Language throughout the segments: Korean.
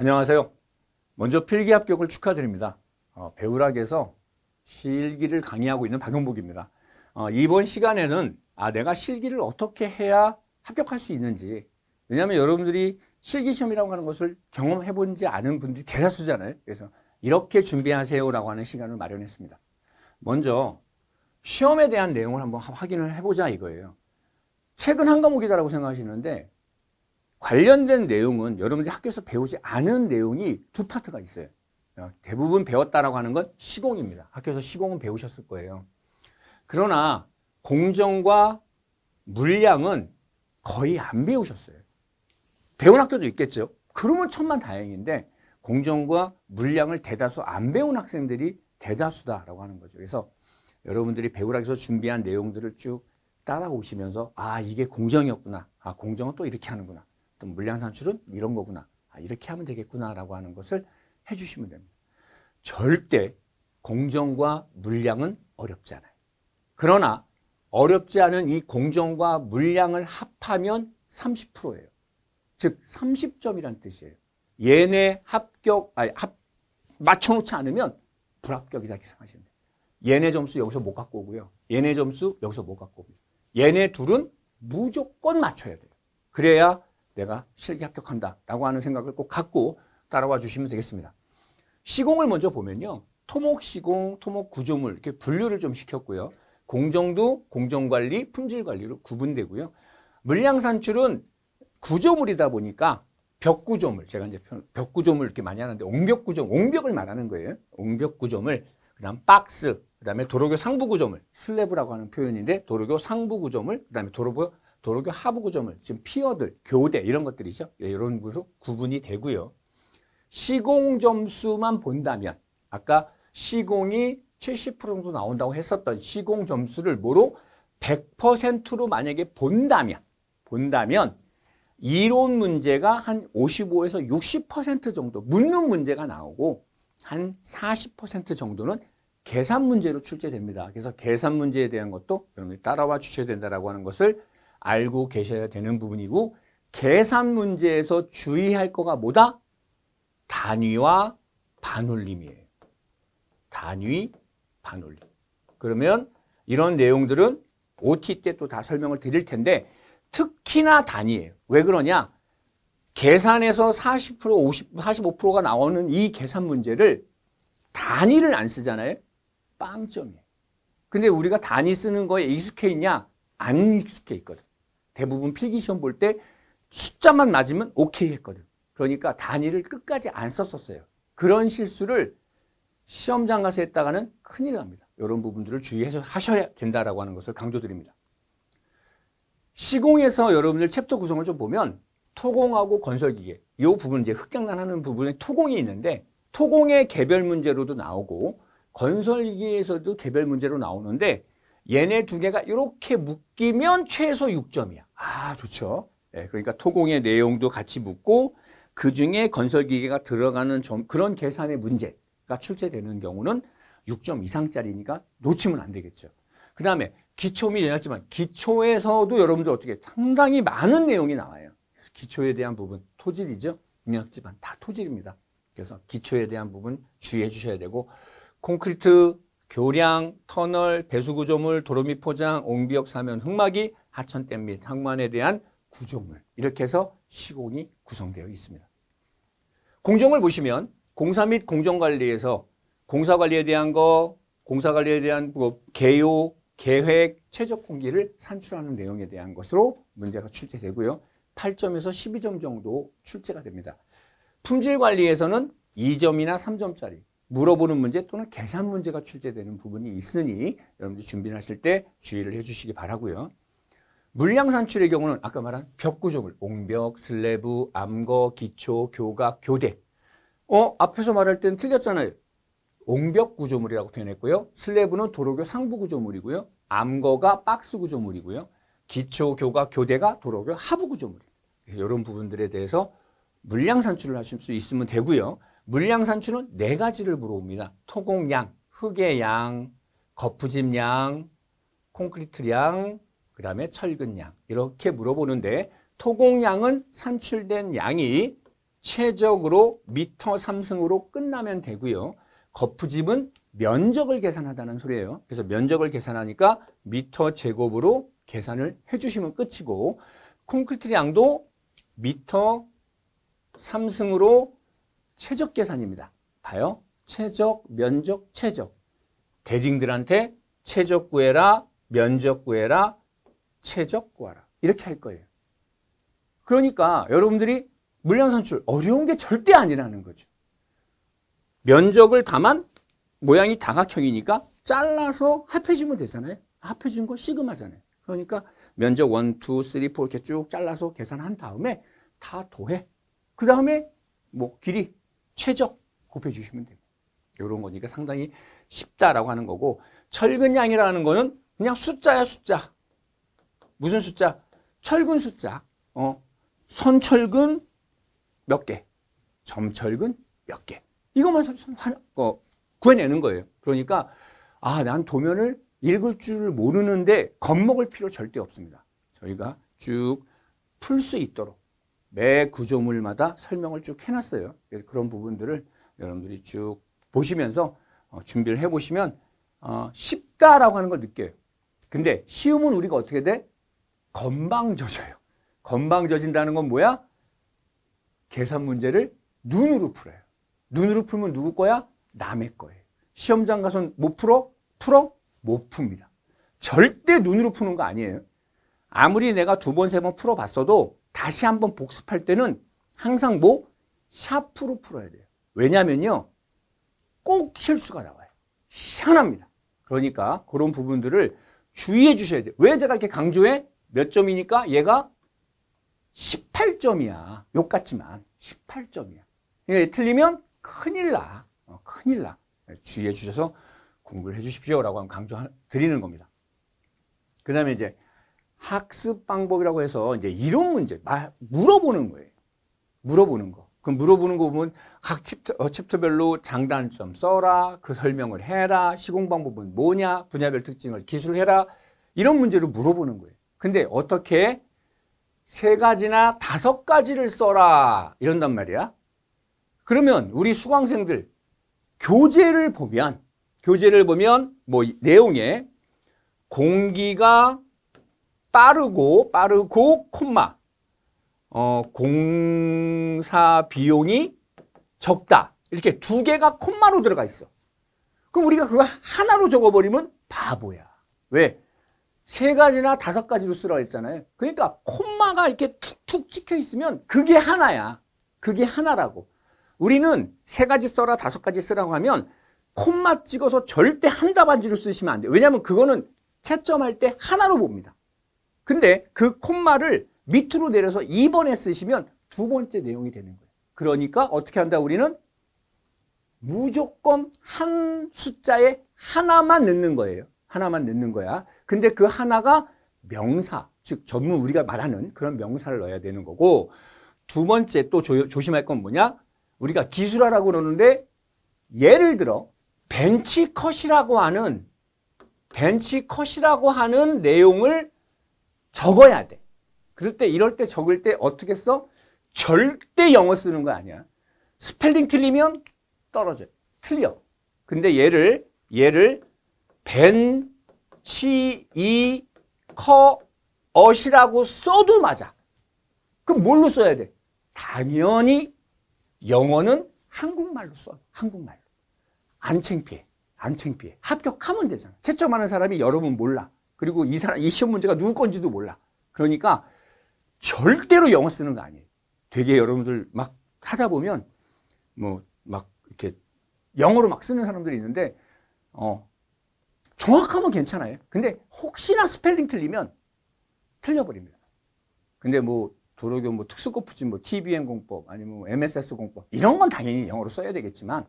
안녕하세요. 먼저 필기 합격을 축하드립니다. 어, 배우락에서 실기를 강의하고 있는 박용복입니다. 어, 이번 시간에는 아 내가 실기를 어떻게 해야 합격할 수 있는지 왜냐하면 여러분들이 실기 시험이라고 하는 것을 경험해 본지 않은 분들이 대다수잖아요. 그래서 이렇게 준비하세요라고 하는 시간을 마련했습니다. 먼저 시험에 대한 내용을 한번 확인을 해보자 이거예요. 책은 한 과목이다라고 생각하시는데 관련된 내용은 여러분들이 학교에서 배우지 않은 내용이 두 파트가 있어요. 어, 대부분 배웠다라고 하는 건 시공입니다. 학교에서 시공은 배우셨을 거예요. 그러나 공정과 물량은 거의 안 배우셨어요. 배운 학교도 있겠죠. 그러면 천만 다행인데 공정과 물량을 대다수 안 배운 학생들이 대다수다라고 하는 거죠. 그래서 여러분들이 배우락에서 준비한 내용들을 쭉 따라오시면서 아 이게 공정이었구나. 아 공정은 또 이렇게 하는구나. 어 물량 산출은 이런 거구나. 아, 이렇게 하면 되겠구나라고 하는 것을 해주시면 됩니다. 절대 공정과 물량은 어렵지 않아요. 그러나 어렵지 않은 이 공정과 물량을 합하면 30%예요. 즉 30점이란 뜻이에요. 얘네 합격 아니 합 맞춰놓지 않으면 불합격이다 이렇게 생각하시면 돼요. 얘네 점수 여기서 못 갖고 오고요. 얘네 점수 여기서 못 갖고 옵니다. 얘네 둘은 무조건 맞춰야 돼요. 그래야 내가 실기 합격한다 라고 하는 생각을 꼭 갖고 따라와 주시면 되겠습니다. 시공을 먼저 보면요. 토목 시공, 토목 구조물 이렇게 분류를 좀 시켰고요. 공정도 공정관리, 품질관리로 구분되고요. 물량 산출은 구조물이다 보니까 벽구조물, 제가 이제 벽구조물 이렇게 많이 하는데 옹벽구조물, 옹벽을 말하는 거예요. 옹벽구조물, 그 다음 박스, 그 다음에 도로교 상부구조물, 슬래브라고 하는 표현인데 도로교 상부구조물, 그 다음에 도로교 도로교 하부 구조물, 지금 피어들, 교대 이런 것들이죠. 예, 이런 걸로 구분이 되고요. 시공 점수만 본다면 아까 시공이 70% 정도 나온다고 했었던 시공 점수를 뭐로 100%로 만약에 본다면 본다면 이론 문제가 한 55에서 60% 정도 묻는 문제가 나오고 한 40% 정도는 계산 문제로 출제됩니다. 그래서 계산 문제에 대한 것도 여러분이 따라와 주셔야 된다라고 하는 것을 알고 계셔야 되는 부분이고 계산 문제에서 주의할 거가 뭐다? 단위와 반올림이에요. 단위, 반올림. 그러면 이런 내용들은 OT 때 또 다 설명을 드릴 텐데 특히나 단위예요. 왜 그러냐? 계산에서 40%, 50, 45%가 나오는 이 계산 문제를 단위를 안 쓰잖아요. 빵점이에요. 근데 우리가 단위 쓰는 거에 익숙해 있냐? 안 익숙해 있거든. 대부분 필기시험 볼 때 숫자만 맞으면 오케이 했거든. 그러니까 단위를 끝까지 안 썼었어요. 그런 실수를 시험장 가서 했다가는 큰일 납니다. 이런 부분들을 주의해서 하셔야 된다라고 하는 것을 강조드립니다. 시공에서 여러분들 챕터 구성을 좀 보면 토공하고 건설기계 이 부분 이제 흑장난하는 부분에 토공이 있는데 토공의 개별 문제로도 나오고 건설기계에서도 개별 문제로 나오는데 얘네 두 개가 이렇게 묶이면 최소 6점이야. 아, 좋죠. 예, 그러니까 토공의 내용도 같이 묶고 그 중에 건설기계가 들어가는 점, 그런 계산의 문제가 출제되는 경우는 6점 이상짜리니까 놓치면 안 되겠죠. 그 다음에 기초미 얘기지만 기초에서도 여러분들 어떻게 상당히 많은 내용이 나와요. 기초에 대한 부분, 토질이죠. 공약지만다 토질입니다. 그래서 기초에 대한 부분 주의해 주셔야 되고 콘크리트 교량, 터널, 배수구조물, 도로미 포장, 옹비역 사면 흑막이, 하천댐 및 항만에 대한 구조물 이렇게 해서 시공이 구성되어 있습니다. 공정을 보시면 공사 및 공정관리에서 공사관리에 대한 거, 공사관리에 대한 뭐 개요, 계획, 최적 공기를 산출하는 내용에 대한 것으로 문제가 출제되고요. 8점에서 12점 정도 출제가 됩니다. 품질관리에서는 2점이나 3점짜리 물어보는 문제 또는 계산 문제가 출제되는 부분이 있으니 여러분들이 준비를 하실 때 주의를 해주시기 바라고요. 물량 산출의 경우는 아까 말한 벽 구조물, 옹벽, 슬래브, 암거, 기초, 교각, 교대. 어, 앞에서 말할 때는 틀렸잖아요. 옹벽 구조물이라고 표현했고요. 슬래브는 도로교 상부 구조물이고요. 암거가 박스 구조물이고요. 기초, 교각, 교대가 도로교 하부 구조물입니다. 이런 부분들에 대해서 물량 산출을 하실 수 있으면 되고요. 물량 산출은 네 가지를 물어봅니다. 토공량, 흙의 양, 거푸집 량 콘크리트 량그 다음에 철근 량 이렇게 물어보는데 토공량은 산출된 양이 최적으로 미터 3승으로 끝나면 되고요. 거푸집은 면적을 계산하다는 소리예요. 그래서 면적을 계산하니까 미터 제곱으로 계산을 해주시면 끝이고 콘크리트 양도 미터 3승으로 최적 계산입니다. 봐요. 최적, 면적, 최적. 대징들한테 최적 구해라, 면적 구해라, 최적 구하라. 이렇게 할 거예요. 그러니까 여러분들이 물량 산출 어려운 게 절대 아니라는 거죠. 면적을 다만 모양이 다각형이니까 잘라서 합해주면 되잖아요. 합해준 거 시그마잖아요. 그러니까 면적 1, 2, 3, 4 이렇게 쭉 잘라서 계산한 다음에 다도해그 다음에 뭐 길이 최적 곱해 주시면 됩니다. 이런 거니까 상당히 쉽다라고 하는 거고 철근량이라는 거는 그냥 숫자야 숫자. 무슨 숫자? 철근 숫자. 어. 선철근 몇 개, 점철근 몇 개. 이것만 어, 구해내는 거예요. 그러니까 아, 난 도면을 읽을 줄 모르는데 겁먹을 필요 절대 없습니다. 저희가 쭉 풀 수 있도록 매 구조물마다 설명을 쭉 해놨어요. 그런 부분들을 여러분들이 쭉 보시면서 어, 준비를 해보시면 어, 쉽다라고 하는 걸 느껴요. 근데 쉬우은 우리가 어떻게 돼? 건방져져요. 건방져진다는 건 뭐야? 계산 문제를 눈으로 풀어요. 눈으로 풀면 누구 거야? 남의 거예요. 시험장 가서 는못 풀어? 풀어? 못 풉니다. 절대 눈으로 푸는 거 아니에요. 아무리 내가 두 번, 세 번 풀어봤어도 다시 한번 복습할 때는 항상 뭐? 샤프로 풀어야 돼요. 왜냐면요. 꼭 실수가 나와요. 희한합니다. 그러니까 그런 부분들을 주의해 주셔야 돼요. 왜 제가 이렇게 강조해? 몇 점이니까 얘가 18점이야. 욕 같지만 18점이야. 이게 틀리면 큰일 나. 어, 큰일 나. 네, 주의해 주셔서 공부를 해 주십시오. 라고 하 강조 드리는 겁니다. 그 다음에 이제 학습 방법이라고 해서 이제 이런 문제 물어보는 거예요. 물어보는 거. 그 물어보는 거 보면 각 챕터, 어, 챕터 별로 장단점 써라, 그 설명을 해라, 시공 방법은 뭐냐, 분야별 특징을 기술해라 이런 문제를 물어보는 거예요. 근데 어떻게 세 가지나 다섯 가지를 써라 이런단 말이야. 그러면 우리 수강생들 교재를 보면 교재를 보면 뭐 내용에 공기가 빠르고 빠르고 콤마 어, 공사 비용이 적다 이렇게 두 개가 콤마로 들어가 있어 그럼 우리가 그거 하나로 적어버리면 바보야 왜? 세 가지나 다섯 가지로 쓰라고 했잖아요 그러니까 콤마가 이렇게 툭툭 찍혀 있으면 그게 하나야 그게 하나라고 우리는 세 가지 써라 다섯 가지 쓰라고 하면 콤마 찍어서 절대 한 답안지로 쓰시면 안 돼요 왜냐하면 그거는 채점할 때 하나로 봅니다 근데 그 콤마를 밑으로 내려서 2번에 쓰시면 두 번째 내용이 되는 거예요. 그러니까 어떻게 한다 우리는 무조건 한 숫자에 하나만 넣는 거예요. 하나만 넣는 거야. 근데 그 하나가 명사, 즉 전문 우리가 말하는 그런 명사를 넣어야 되는 거고 두 번째 또 조, 조심할 건 뭐냐? 우리가 기술하라고 그러는데 예를 들어 벤치컷이라고 하는 벤치컷이라고 하는 내용을 적어야 돼. 그럴 때 이럴 때 적을 때 어떻게 써? 절대 영어 쓰는 거 아니야. 스펠링 틀리면 떨어져. 틀려. 근데 얘를 얘를 벤, 치, 이, 커, 어이라고 써도 맞아. 그럼 뭘로 써야 돼? 당연히 영어는 한국말로 써. 한국말로. 안 창피해. 안 창피해. 합격하면 되잖아. 채점하는 사람이 여러분 몰라. 그리고 이 사람, 이 시험 문제가 누구 건지도 몰라. 그러니까 절대로 영어 쓰는 거 아니에요. 되게 여러분들 막 하다 보면 뭐 막 이렇게 영어로 막 쓰는 사람들이 있는데 어 정확하면 괜찮아요. 근데 혹시나 스펠링 틀리면 틀려버립니다. 근데 뭐 도로교 뭐 특수고프지 뭐 TBN 공법 아니면 뭐 MSS 공법 이런 건 당연히 영어로 써야 되겠지만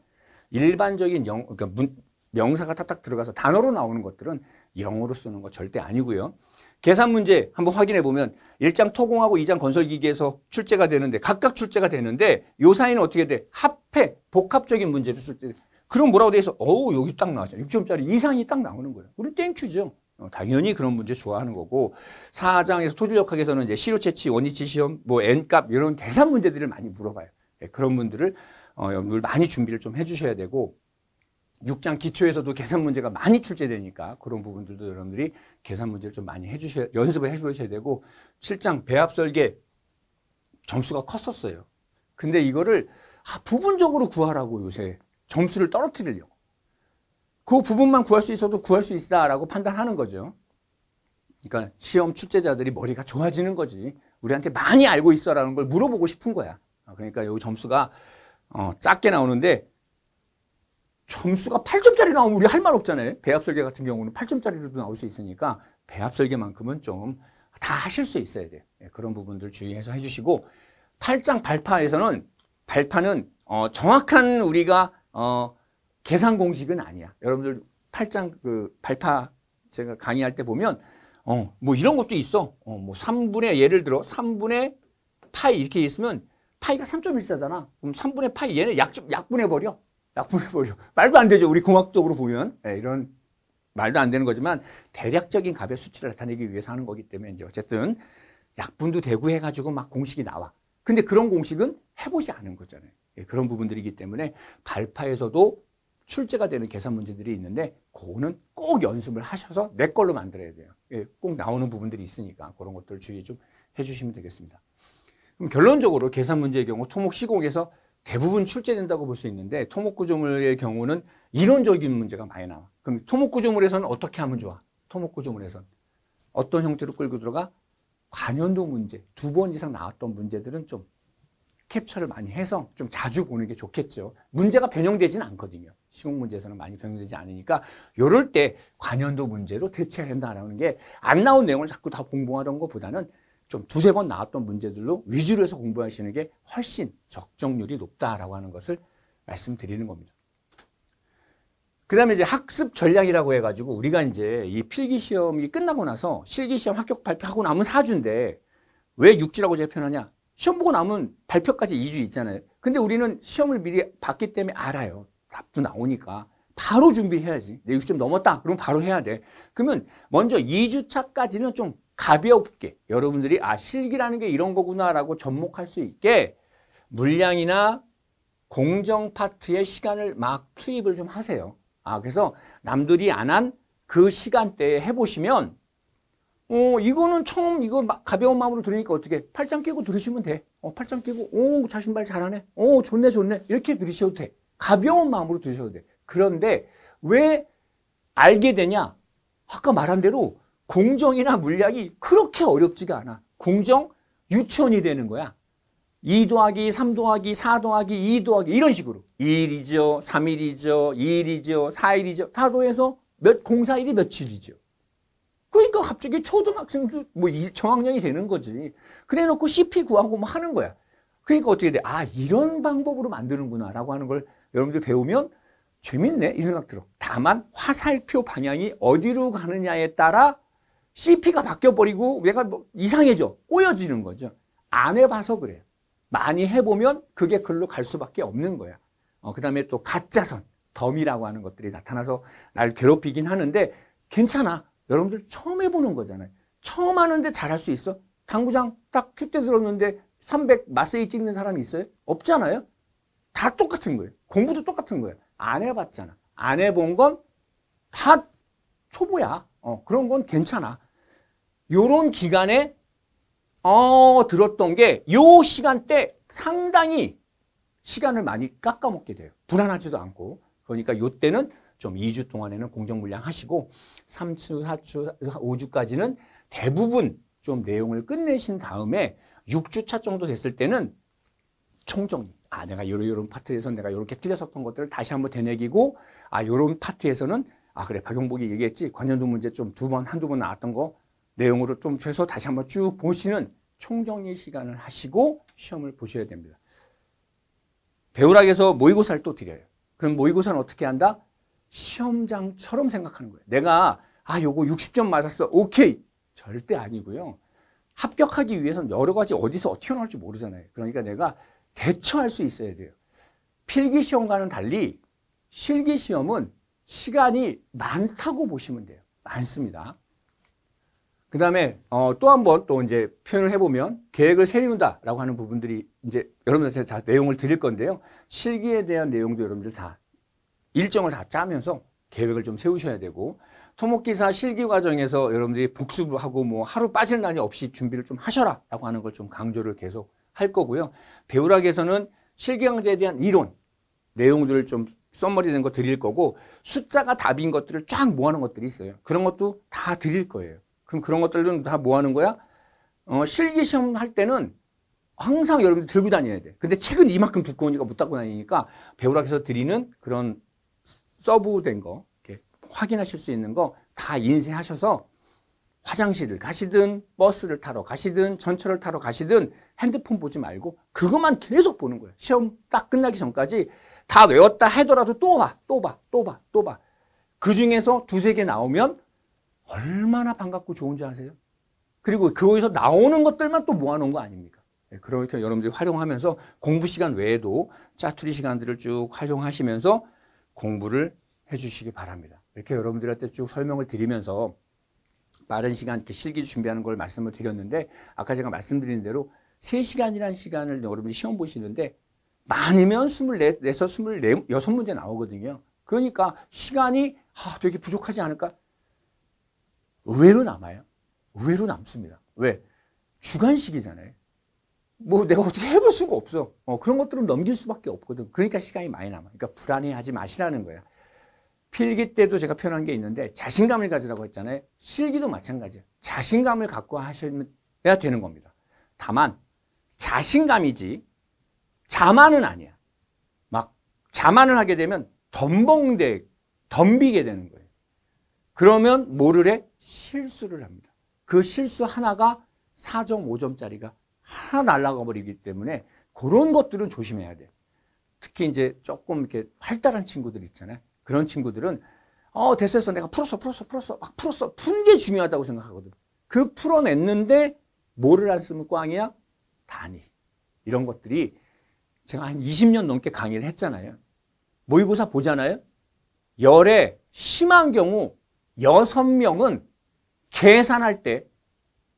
일반적인 영 그러니까 문, 명사가 딱딱 들어가서 단어로 나오는 것들은 영어로 쓰는 거 절대 아니고요. 계산 문제 한번 확인해 보면 1장 토공하고 2장 건설기기에서 출제가 되는데 각각 출제가 되는데 요 사이는 어떻게 돼? 합해, 복합적인 문제로 출제. 그럼 뭐라고 돼 있어? 어우 여기 딱 나왔잖아. 6점짜리 이상이 딱 나오는 거예요. 우리 땡큐죠. 어, 당연히 그런 문제 좋아하는 거고 4장에서 토질역학에서는 이제 시료 채취, 원위치 시험, 뭐 n값 이런 계산 문제들을 많이 물어봐요. 네, 그런 분들을 어, 많이 준비를 좀 해주셔야 되고 6장 기초에서도 계산 문제가 많이 출제되니까 그런 부분들도 여러분들이 계산 문제를 좀 많이 해주셔야, 연습을 해보셔야 되고 7장 배합 설계 점수가 컸었어요. 근데 이거를 아, 부분적으로 구하라고 요새 점수를 떨어뜨리려고. 그 부분만 구할 수 있어도 구할 수 있다라고 판단하는 거죠. 그러니까 시험 출제자들이 머리가 좋아지는 거지. 우리한테 많이 알고 있어라는 걸 물어보고 싶은 거야. 어, 그러니까 여기 점수가 어, 작게 나오는데 점수가 8점짜리 나오면 우리 할 말 없잖아요. 배합설계 같은 경우는 8점짜리로도 나올 수 있으니까 배합설계만큼은 좀 다 하실 수 있어야 돼요. 예, 그런 부분들 주의해서 해주시고 8장 발파에서는 발파는 어, 정확한 우리가 어, 계산 공식은 아니야. 여러분들 8장 그 발파 제가 강의할 때 보면 어, 뭐 이런 것도 있어. 어, 뭐 3분의 예를 들어 3분의 파이 이렇게 있으면 파이가 3.14잖아. 그럼 3분의 파이 얘는 약, 약분해 버려. 약품의 보조. 말도 안 되죠. 우리 공학적으로 보면. 네, 이런 말도 안 되는 거지만 대략적인 값의 수치를 나타내기 위해서 하는 거기 때문에 이제 어쨌든 약분도 대구 해가지고 막 공식이 나와. 근데 그런 공식은 해보지 않은 거잖아요. 예, 그런 부분들이기 때문에 발파에서도 출제가 되는 계산 문제들이 있는데 그거는 꼭 연습을 하셔서 내 걸로 만들어야 돼요. 예, 꼭 나오는 부분들이 있으니까 그런 것들 주의 좀 해주시면 되겠습니다. 그럼 결론적으로 계산 문제의 경우 토목 시공에서 대부분 출제된다고 볼 수 있는데 토목구조물의 경우는 이론적인 문제가 많이 나와. 그럼 토목구조물에서는 어떻게 하면 좋아? 토목구조물에서는 어떤 형태로 끌고 들어가? 관연도 문제, 두 번 이상 나왔던 문제들은 좀 캡처를 많이 해서 좀 자주 보는 게 좋겠죠. 문제가 변형되지 않거든요. 시공 문제에서는 많이 변형되지 않으니까 이럴 때 관연도 문제로 대체된다라는 게 안 나온 내용을 자꾸 다 공부하던 것보다는 좀 두세 번 나왔던 문제들로 위주로 해서 공부하시는 게 훨씬 적정률이 높다라고 하는 것을 말씀드리는 겁니다. 그 다음에 이제 학습 전략이라고 해가지고 우리가 이제 이 필기 시험이 끝나고 나서 실기 시험 합격 발표하고 나면 4주인데 왜 6주라고 제가 표현하냐? 시험 보고 나면 발표까지 2주 있잖아요. 근데 우리는 시험을 미리 봤기 때문에 알아요. 답도 나오니까. 바로 준비해야지. 내 60점 넘었다. 그럼 바로 해야 돼. 그러면 먼저 2주차까지는 좀 가볍게 여러분들이 아 실기라는 게 이런 거구나라고 접목할 수 있게 물량이나 공정 파트의 시간을 막 투입을 좀 하세요. 아 그래서 남들이 안 한 그 시간대에 해보시면 어 이거는 처음 이거 가벼운 마음으로 들으니까 어떻게 팔짱 끼고 들으시면 돼. 어 팔짱 끼고 오 자신발 잘하네. 오 좋네 좋네 이렇게 들으셔도 돼. 가벼운 마음으로 들으셔도 돼. 그런데 왜 알게 되냐? 아까 말한 대로 공정이나 물리학이 그렇게 어렵지가 않아. 공정 유치원이 되는 거야. 2 더하기 3 더하기 4 더하기 2 더하기 이런 식으로 2일이죠 3일이죠 2일이죠 4일이죠 다 더해서 몇 공사 일이 며칠이죠 그러니까 갑자기 초등학생도 뭐 정학년이 되는 거지 그래 놓고 CP 구하고 뭐 하는 거야 그러니까 어떻게 돼? 아 이런 방법으로 만드는구나 라고 하는 걸 여러분들 배우면 재밌네 이 생각 들어 다만 화살표 방향이 어디로 가느냐에 따라 CP가 바뀌어버리고 외가 뭐 이상해져. 꼬여지는 거죠. 안 해봐서 그래요. 많이 해보면 그게 글로 갈 수밖에 없는 거야. 어, 그 다음에 또 가짜선, 덤이라고 하는 것들이 나타나서 날 괴롭히긴 하는데 괜찮아. 여러분들 처음 해보는 거잖아요. 처음 하는데 잘할 수 있어? 당구장 딱 큐대 들었는데 300 마세이 찍는 사람이 있어요? 없잖아요. 다 똑같은 거예요. 공부도 똑같은 거예요. 안 해봤잖아. 안 해본 건 다 초보야. 어, 그런 건 괜찮아. 요런 기간에 어, 들었던 게 요 시간대 상당히 시간을 많이 깎아먹게 돼요. 불안하지도 않고. 그러니까 요때는 좀 2주 동안에는 공정 물량 하시고 3주, 4주, 5주까지는 대부분 좀 내용을 끝내신 다음에 6주차 정도 됐을 때는 총정리. 아, 내가 요런, 요런 파트에서 내가 요렇게 틀렸었던 것들을 다시 한번 되뇌기고, 아, 요런 파트에서는 아 그래 박용복이 얘기했지 관현도 문제 좀 두 번 한두 번 나왔던 거 내용으로 좀 최소 다시 한번 쭉 보시는 총정리 시간을 하시고 시험을 보셔야 됩니다. 배우락에서 모의고사를 또 드려요. 그럼 모의고사는 어떻게 한다? 시험장처럼 생각하는 거예요. 내가 아 요거 60점 맞았어. 오케이. 절대 아니고요. 합격하기 위해서는 여러 가지 어디서 어떻게 나올지 모르잖아요. 그러니까 내가 대처할 수 있어야 돼요. 필기시험과는 달리 실기시험은 시간이 많다고 보시면 돼요. 많습니다. 그 다음에 어, 또한 번 또 이제 표현을 해보면 계획을 세운다라고 하는 부분들이 이제 여러분들한테 다 내용을 드릴 건데요. 실기에 대한 내용도 여러분들 다 일정을 다 짜면서 계획을 좀 세우셔야 되고 토목기사 실기 과정에서 여러분들이 복습하고 뭐 하루 빠질 날이 없이 준비를 좀 하셔라 라고 하는 걸 좀 강조를 계속 할 거고요. 배우락에서는 실기 강좌에 대한 이론 내용들을 좀 썸머리 된 거 드릴 거고 숫자가 답인 것들을 쫙 모아놓은 것들이 있어요. 그런 것도 다 드릴 거예요. 그럼 그런 것들은 다 모아놓은 거야? 어, 실기 시험 할 때는 항상 여러분들 들고 다녀야 돼. 근데 책은 이만큼 두꺼우니까 못 갖고 다니니까 배우락에서 드리는 그런 서브된 거 확인하실 수 있는 거 다 인쇄하셔서 화장실을 가시든 버스를 타러 가시든 전철을 타러 가시든 핸드폰 보지 말고 그것만 계속 보는 거예요. 시험 딱 끝나기 전까지 다 외웠다 하더라도 또 봐, 또 봐, 또 봐, 또 봐. 그 중에서 두세 개 나오면 얼마나 반갑고 좋은지 아세요? 그리고 그거에서 나오는 것들만 또 모아놓은 거 아닙니까? 그러니까 여러분들이 활용하면서 공부 시간 외에도 짜투리 시간들을 쭉 활용하시면서 공부를 해주시기 바랍니다. 이렇게 여러분들한테 쭉 설명을 드리면서 빠른 시간 이렇게 실기 준비하는 걸 말씀을 드렸는데 아까 제가 말씀드린 대로 3시간이라는 시간을 여러분이 시험 보시는데 많으면 24에서 24, 6문제 나오거든요. 그러니까 시간이 아, 되게 부족하지 않을까? 의외로 남아요. 의외로 남습니다. 왜? 주관식이잖아요뭐 내가 어떻게 해볼 수가 없어. 어, 그런 것들은 넘길 수밖에 없거든. 그러니까 시간이 많이 남아. 그러니까 불안해하지 마시라는 거야. 필기 때도 제가 표현한 게 있는데 자신감을 가지라고 했잖아요. 실기도 마찬가지예요. 자신감을 갖고 하셔야 되는 겁니다. 다만 자신감이지 자만은 아니야. 막 자만을 하게 되면 덤벙대, 덤비게 되는 거예요. 그러면 모를래 실수를 합니다. 그 실수 하나가 4.5점짜리가 하나 날라가 버리기 때문에 그런 것들은 조심해야 돼요. 특히 이제 조금 이렇게 활달한 친구들 있잖아요. 그런 친구들은 어 됐어 됐어 내가 풀었어 풀었어 풀었어 막 풀었어 푼 게 중요하다고 생각하거든 그 풀어냈는데 뭐를 안 쓰면 꽝이야? 단위 이런 것들이 제가 한 20년 넘게 강의를 했잖아요 모의고사 보잖아요 열에 심한 경우 6 명은 계산할 때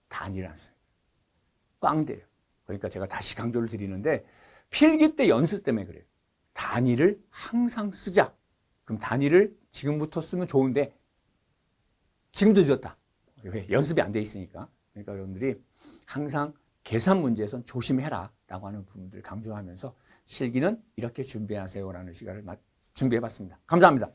단위를 안 써요 꽝돼요 그러니까 제가 다시 강조를 드리는데 필기 때 연습 때문에 그래요 단위를 항상 쓰자 그럼 단위를 지금부터 쓰면 좋은데 지금도 늦었다. 왜? 연습이 안 돼 있으니까. 그러니까 여러분들이 항상 계산 문제에선 조심해라 라고 하는 부분들을 강조하면서 실기는 이렇게 준비하세요라는 시간을 준비해봤습니다. 감사합니다.